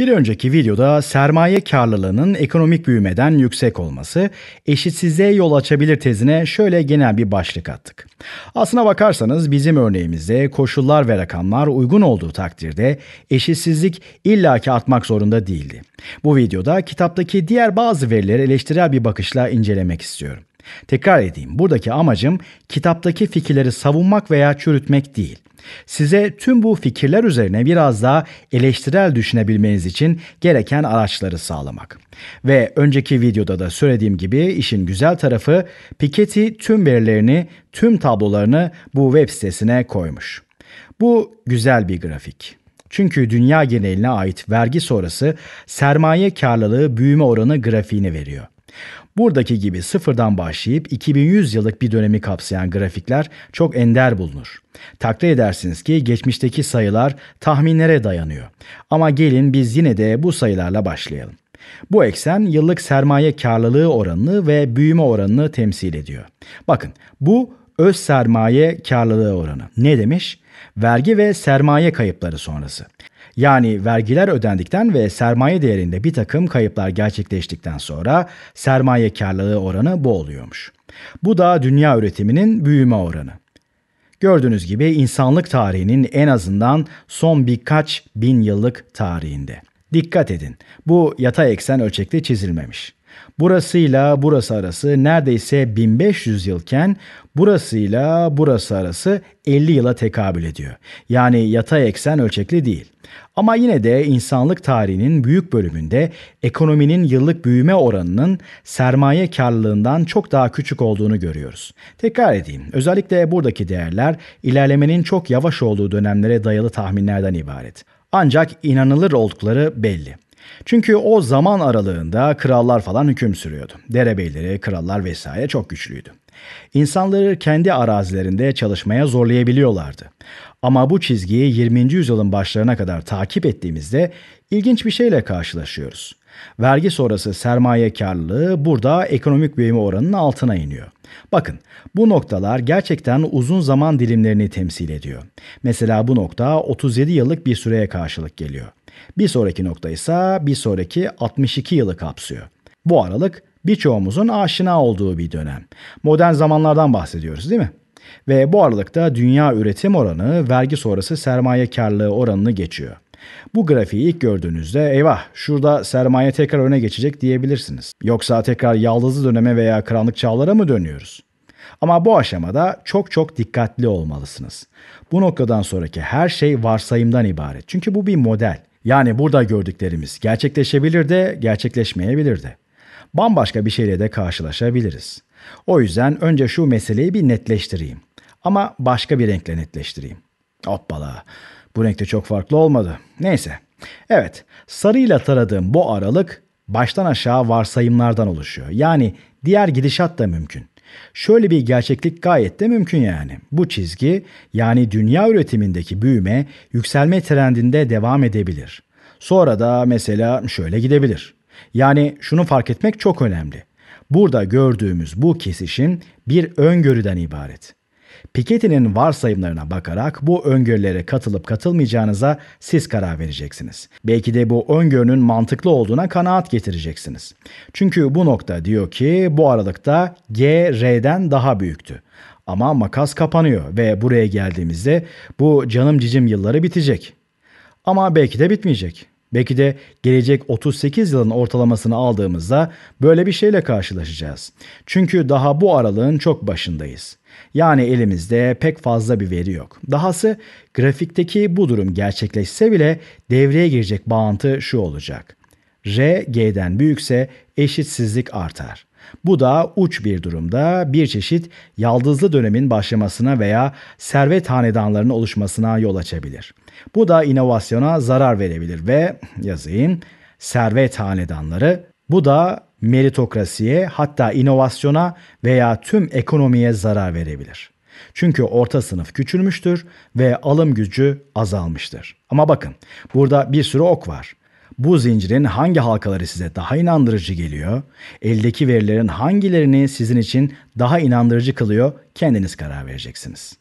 Bir önceki videoda sermaye karlılığının ekonomik büyümeden yüksek olması eşitsizliğe yol açabilir tezine şöyle genel bir başlık attık. Aslına bakarsanız bizim örneğimizde koşullar ve rakamlar uygun olduğu takdirde eşitsizlik illaki artmak zorunda değildi. Bu videoda kitaptaki diğer bazı verileri eleştirel bir bakışla incelemek istiyorum. Tekrar edeyim, buradaki amacım kitaptaki fikirleri savunmak veya çürütmek değil. Size tüm bu fikirler üzerine biraz daha eleştirel düşünebilmeniz için gereken araçları sağlamak. Ve önceki videoda da söylediğim gibi işin güzel tarafı Piketty tüm verilerini, tüm tablolarını bu web sitesine koymuş. Bu güzel bir grafik. Çünkü dünya geneline ait vergi sonrası sermaye karlılığı büyüme oranı grafiğini veriyor. Buradaki gibi sıfırdan başlayıp 2100 yıllık bir dönemi kapsayan grafikler çok ender bulunur. Takdir edersiniz ki geçmişteki sayılar tahminlere dayanıyor. Ama gelin biz yine de bu sayılarla başlayalım. Bu eksen yıllık sermaye karlılığı oranını ve büyüme oranını temsil ediyor. Bakın bu öz sermaye karlılığı oranı. Ne demiş? Vergi ve sermaye kayıpları sonrası. Yani vergiler ödendikten ve sermaye değerinde bir takım kayıplar gerçekleştikten sonra sermaye karlılığı oranı bu oluyormuş. Bu da dünya üretiminin büyüme oranı. Gördüğünüz gibi insanlık tarihinin en azından son birkaç bin yıllık tarihinde. Dikkat edin bu yatay eksen ölçekte çizilmemiş. Burasıyla burası arası neredeyse 1500 yılken burasıyla burası arası 50 yıla tekabül ediyor. Yani yatay eksen ölçekli değil. Ama yine de insanlık tarihinin büyük bölümünde ekonominin yıllık büyüme oranının sermaye karlılığından çok daha küçük olduğunu görüyoruz. Tekrar edeyim, özellikle buradaki değerler ilerlemenin çok yavaş olduğu dönemlere dayalı tahminlerden ibaret. Ancak inanılır oldukları belli. Çünkü o zaman aralığında krallar falan hüküm sürüyordu. Derebeyleri, krallar vesaire çok güçlüydü. İnsanları kendi arazilerinde çalışmaya zorlayabiliyorlardı. Ama bu çizgiyi 20. yüzyılın başlarına kadar takip ettiğimizde ilginç bir şeyle karşılaşıyoruz. Vergi sonrası sermaye karlılığı burada ekonomik büyüme oranının altına iniyor. Bakın bu noktalar gerçekten uzun zaman dilimlerini temsil ediyor. Mesela bu nokta 37 yıllık bir süreye karşılık geliyor. Bir sonraki nokta ise bir sonraki 62 yılı kapsıyor. Bu aralık birçoğumuzun aşina olduğu bir dönem. Modern zamanlardan bahsediyoruz değil mi? Ve bu aralıkta dünya üretim oranı vergi sonrası sermaye karlığı oranını geçiyor. Bu grafiği ilk gördüğünüzde eyvah şurada sermaye tekrar öne geçecek diyebilirsiniz. Yoksa tekrar yaldızlı döneme veya karanlık çağlara mı dönüyoruz? Ama bu aşamada çok çok dikkatli olmalısınız. Bu noktadan sonraki her şey varsayımdan ibaret. Çünkü bu bir model. Yani burada gördüklerimiz gerçekleşebilir de gerçekleşmeyebilir de. Bambaşka bir şeyle de karşılaşabiliriz. O yüzden önce şu meseleyi bir netleştireyim. Ama başka bir renkle netleştireyim. Hoppala. Bu renkte çok farklı olmadı. Neyse. Evet, sarıyla taradığım bu aralık baştan aşağı varsayımlardan oluşuyor. Yani diğer gidişat da mümkün. Şöyle bir gerçeklik gayet de mümkün yani. Bu çizgi yani dünya üretimindeki büyüme yükselme trendinde devam edebilir. Sonra da mesela şöyle gidebilir. Yani şunu fark etmek çok önemli. Burada gördüğümüz bu kesişim bir öngörüden ibaret. Piketty'nin varsayımlarına bakarak bu öngörülere katılıp katılmayacağınıza siz karar vereceksiniz. Belki de bu öngörünün mantıklı olduğuna kanaat getireceksiniz. Çünkü bu nokta diyor ki bu aralıkta G R'den daha büyüktü. Ama makas kapanıyor ve buraya geldiğimizde bu canım cicim yılları bitecek. Ama belki de bitmeyecek. Belki de gelecek 38 yılın ortalamasını aldığımızda böyle bir şeyle karşılaşacağız. Çünkü daha bu aralığın çok başındayız. Yani elimizde pek fazla bir veri yok. Dahası grafikteki bu durum gerçekleşse bile devreye girecek bağıntı şu olacak. R G'den büyükse eşitsizlik artar. Bu da uç bir durumda bir çeşit yaldızlı dönemin başlamasına veya servet hanedanlarının oluşmasına yol açabilir. Bu da inovasyona zarar verebilir ve yazayım servet hanedanları bu da meritokrasiye hatta inovasyona veya tüm ekonomiye zarar verebilir. Çünkü orta sınıf küçülmüştür ve alım gücü azalmıştır. Ama bakın burada bir sürü ok var. Bu zincirin hangi halkaları size daha inandırıcı geliyor? Eldeki verilerin hangilerini sizin için daha inandırıcı kılıyor? Kendiniz karar vereceksiniz.